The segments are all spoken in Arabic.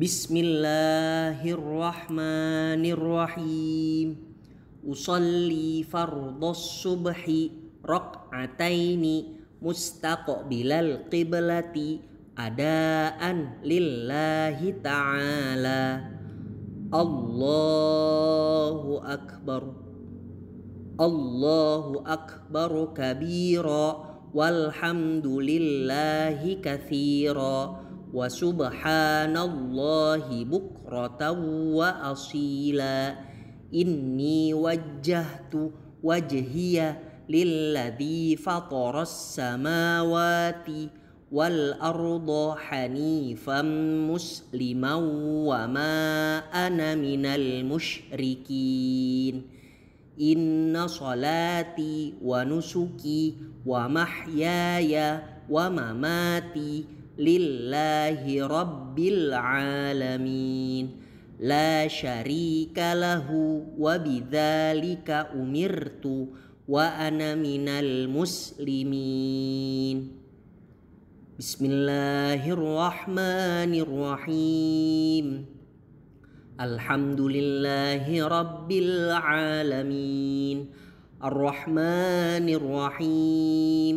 Bismillahirrahmanirrahim. Usalli fardhas subhi raq'ataini mustaqbilal qiblati adaan lillahi ta'ala. Allahu akbar. Allahu akbar kabira walhamdulillahi katsira. وسبحان الله بكرة وأصيلا إني وجهت وجهي للذي فطر السماوات والأرض حنيفا مسلما وما أنا من المشركين إن صلاتي ونسكي ومحياي ومماتي لله رب العالمين لا شريك له وبذلك أمرت وأنا من المسلمين بسم الله الرحمن الرحيم الحمد لله رب العالمين الرحمن الرحيم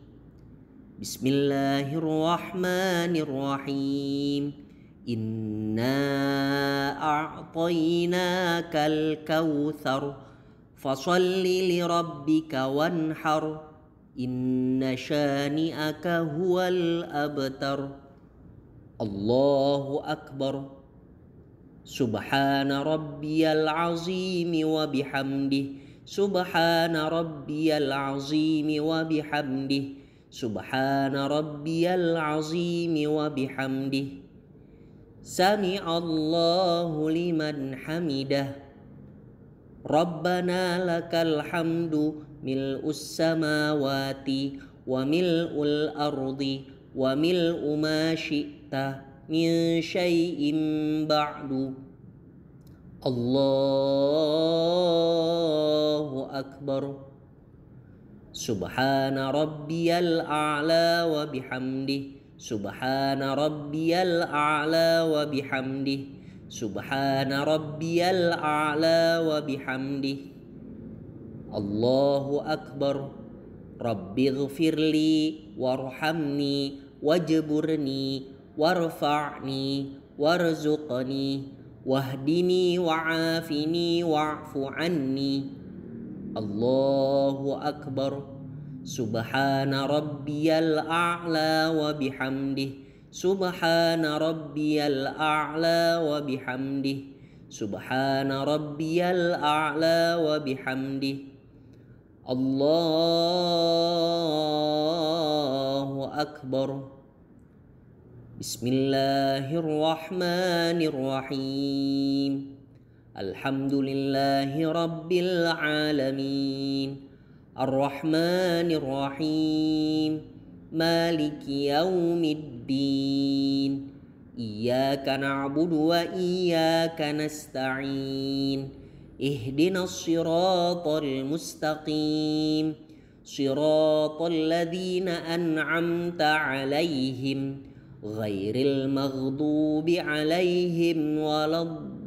بسم الله الرحمن الرحيم إنا أعطيناك الكوثر فصل لربك وانحر إن شانئك هو الأبتر الله أكبر سبحان ربي العظيم وبحمده سبحان ربي العظيم وبحمده سبحان ربي العظيم وبحمده سمع الله لمن حمده ربنا لك الحمد ملء السماوات وملء الأرض وملء ما شئت من شيء بعد الله أكبر Subhana rabbiyal a'la wa bihamdih Subhana rabbiyal a'la wa bihamdih Subhana rabbiyal a'la wa bihamdih Allahu akbar Rabbi ghafirli warhamni wajburni warfa'ni warzuqni wahdini wa'afini wa'fu anni الله أكبر سبحان ربي الأعلى وبحمده سبحان ربي الأعلى وبحمده سبحان ربي الأعلى وبحمده الله أكبر بسم الله الرحمن الرحيم الحمد لله رب العالمين الرحمن الرحيم مالك يوم الدين اياك نعبد واياك نستعين اهدنا الصراط المستقيم صراط الذين انعمت عليهم غير المغضوب عليهم ولا الضالين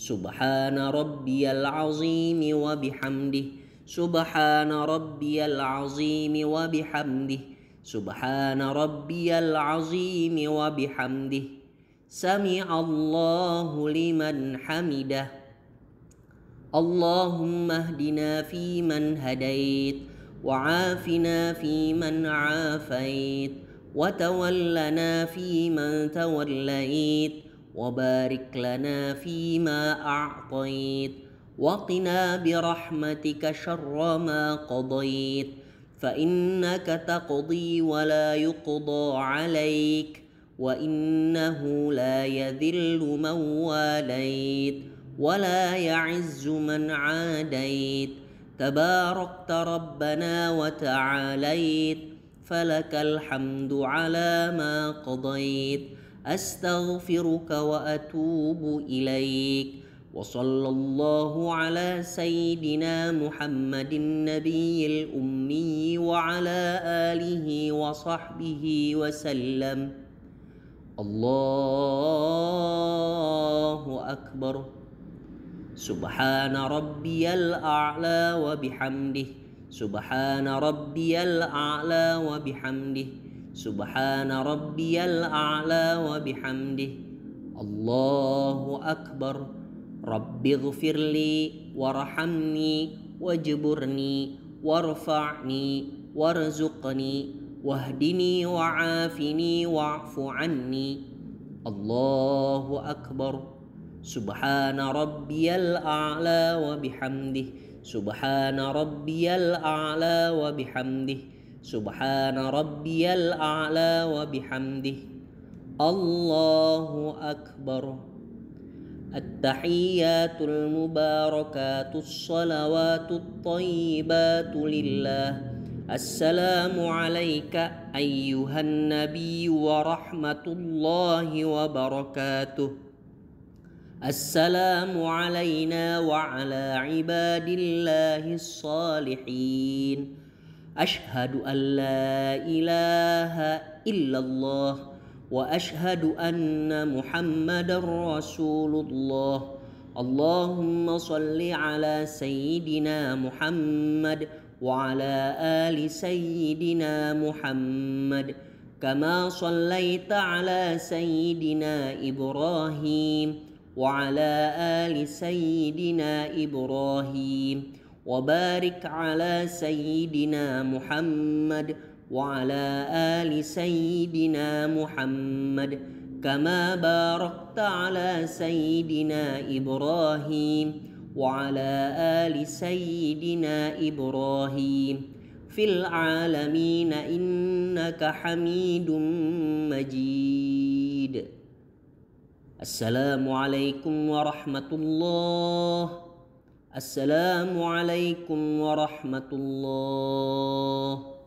سبحان ربي العظيم وبحمده سبحان ربي العظيم وبحمده سبحان ربي العظيم وبحمده سمع الله لمن حمده اللهم اهدنا فيمن هديت وعافنا فيمن عافيت وتولنا فيمن توليت وبارك لنا فيما أعطيت وقنا برحمتك شر ما قضيت فإنك تقضي ولا يقضى عليك وإنه لا يذل من واليت ولا يعز من عاديت تباركت ربنا وتعاليت فلك الحمد على ما قضيت استغفرك واتوب اليك وصلى الله على سيدنا محمد النبي الامي وعلى اله وصحبه وسلم الله اكبر سبحان ربي الاعلى وبحمده سبحان ربي الاعلى وبحمده سبحان ربي الأعلى وبحمده الله أكبر رب اغفر لي وارحمني واجبرني وارفعني وارزقني واهدني وعافني واعف عني الله أكبر سبحان ربي الأعلى وبحمده سبحان ربي الأعلى وبحمده سبحان ربي الأعلى وبحمده الله أكبر التحيات المباركات الصلوات الطيبات لله السلام عليك أيها النبي ورحمة الله وبركاته السلام علينا وعلى عباد الله الصالحين أشهد أن لا إله إلا الله وأشهد أن محمد رسول الله اللهم صل على سيدنا محمد وعلى آل سيدنا محمد كما صليت على سيدنا إبراهيم وعلى آل سيدنا إبراهيم وبارك على سيدنا محمد وعلى آل سيدنا محمد كما باركت على سيدنا إبراهيم وعلى آل سيدنا إبراهيم في العالمين إنك حميد مجيد السلام عليكم ورحمة الله السلام عليكم ورحمه الله